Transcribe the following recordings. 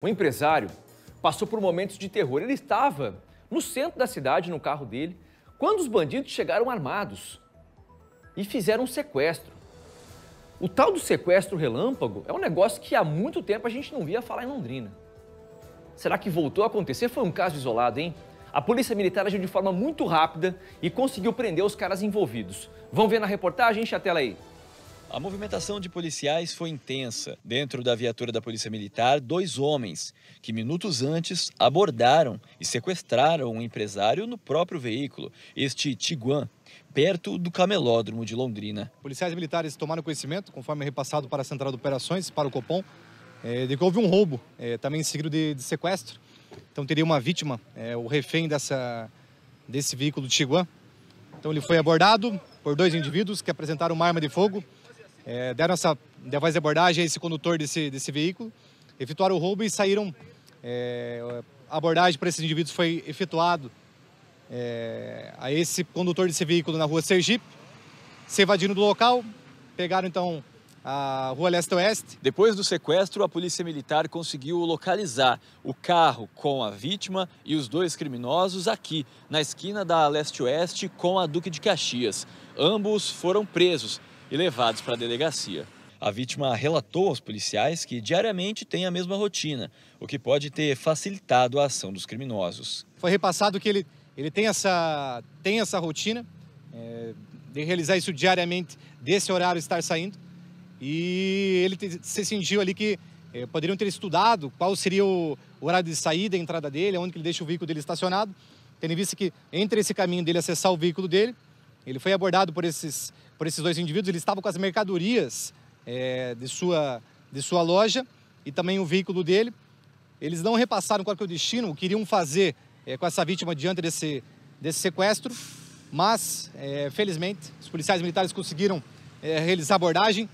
O empresário passou por momentos de terror. Ele estava no centro da cidade, no carro dele, quando os bandidos chegaram armados e fizeram um sequestro. O tal do sequestro relâmpago é um negócio que há muito tempo a gente não via falar em Londrina. Será que voltou a acontecer? Foi um caso isolado, hein? A polícia militar agiu de forma muito rápida e conseguiu prender os caras envolvidos. Vão ver na reportagem, enche a tela aí. A movimentação de policiais foi intensa. Dentro da viatura da Polícia Militar, dois homens que minutos antes abordaram e sequestraram um empresário no próprio veículo, este Tiguan, perto do camelódromo de Londrina. Policiais militares tomaram conhecimento, conforme é repassado para a Central de Operações, para o Copom, eh, de que houve um roubo, eh, também seguido de, de sequestro. Então teria uma vítima, eh, o refém dessa, desse veículo Tiguan. Então ele foi abordado por dois indivíduos que apresentaram uma arma de fogo é, deram essa devais de abordagem a esse condutor desse, desse veículo, efetuaram o roubo e saíram. É, a abordagem para esses indivíduos foi efetuado é, a esse condutor desse veículo na rua Sergipe, se invadindo do local, pegaram então a Rua Leste Oeste. Depois do sequestro, a Polícia Militar conseguiu localizar o carro com a vítima e os dois criminosos aqui, na esquina da Leste Oeste com a Duque de Caxias. Ambos foram presos e levados para a delegacia. A vítima relatou aos policiais que diariamente tem a mesma rotina, o que pode ter facilitado a ação dos criminosos. Foi repassado que ele, ele tem, essa, tem essa rotina é, de realizar isso diariamente, desse horário estar saindo, e ele te, se sentiu ali que é, poderiam ter estudado qual seria o, o horário de saída, e entrada dele, onde ele deixa o veículo dele estacionado, tendo visto que entre esse caminho dele acessar o veículo dele, ele foi abordado por esses por esses dois indivíduos. Eles estavam com as mercadorias é, de, sua, de sua loja e também o veículo dele. Eles não repassaram qual que é o destino, o que iriam fazer é, com essa vítima diante desse, desse sequestro, mas, é, felizmente, os policiais militares conseguiram é, realizar a abordagem,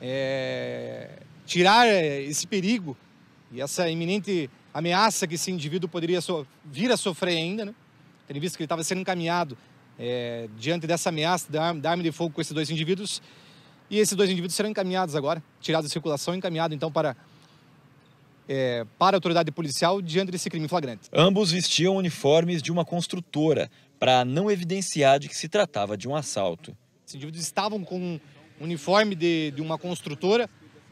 é, tirar é, esse perigo e essa iminente ameaça que esse indivíduo poderia so vir a sofrer ainda, né? tendo visto que ele estava sendo encaminhado é, diante dessa ameaça da arma, da arma de fogo com esses dois indivíduos. E esses dois indivíduos serão encaminhados agora, tirados de circulação, encaminhados então para é, para a autoridade policial diante desse crime flagrante. Ambos vestiam uniformes de uma construtora para não evidenciar de que se tratava de um assalto. Os indivíduos estavam com um uniforme de, de uma construtora,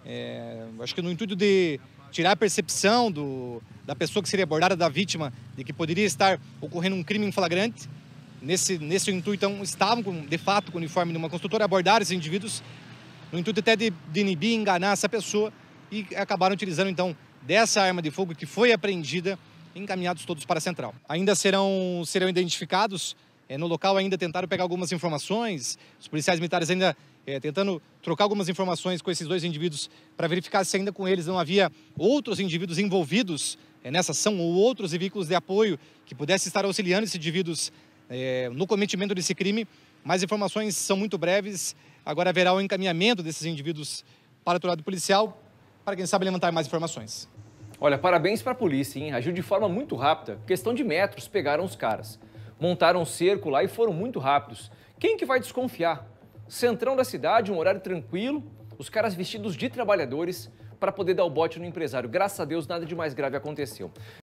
é, acho que no intuito de tirar a percepção do, da pessoa que seria abordada, da vítima, de que poderia estar ocorrendo um crime em flagrante nesse, nesse intuito, então, estavam com, de fato com o uniforme de uma construtora, abordaram esses indivíduos no intuito até de, de inibir, enganar essa pessoa e acabaram utilizando então dessa arma de fogo que foi apreendida, encaminhados todos para a central. Ainda serão, serão identificados é, no local, ainda tentaram pegar algumas informações, os policiais militares ainda é, tentando trocar algumas informações com esses dois indivíduos para verificar se ainda com eles não havia outros indivíduos envolvidos é, nessa ação ou outros veículos de apoio que pudessem estar auxiliando esses indivíduos é, no cometimento desse crime. Mais informações são muito breves. Agora haverá o encaminhamento desses indivíduos para o lado policial, para quem sabe levantar mais informações. Olha, parabéns para a polícia, hein? Agiu de forma muito rápida. Questão de metros, pegaram os caras. Montaram um cerco lá e foram muito rápidos. Quem que vai desconfiar? Centrão da cidade, um horário tranquilo, os caras vestidos de trabalhadores para poder dar o bote no empresário. Graças a Deus, nada de mais grave aconteceu.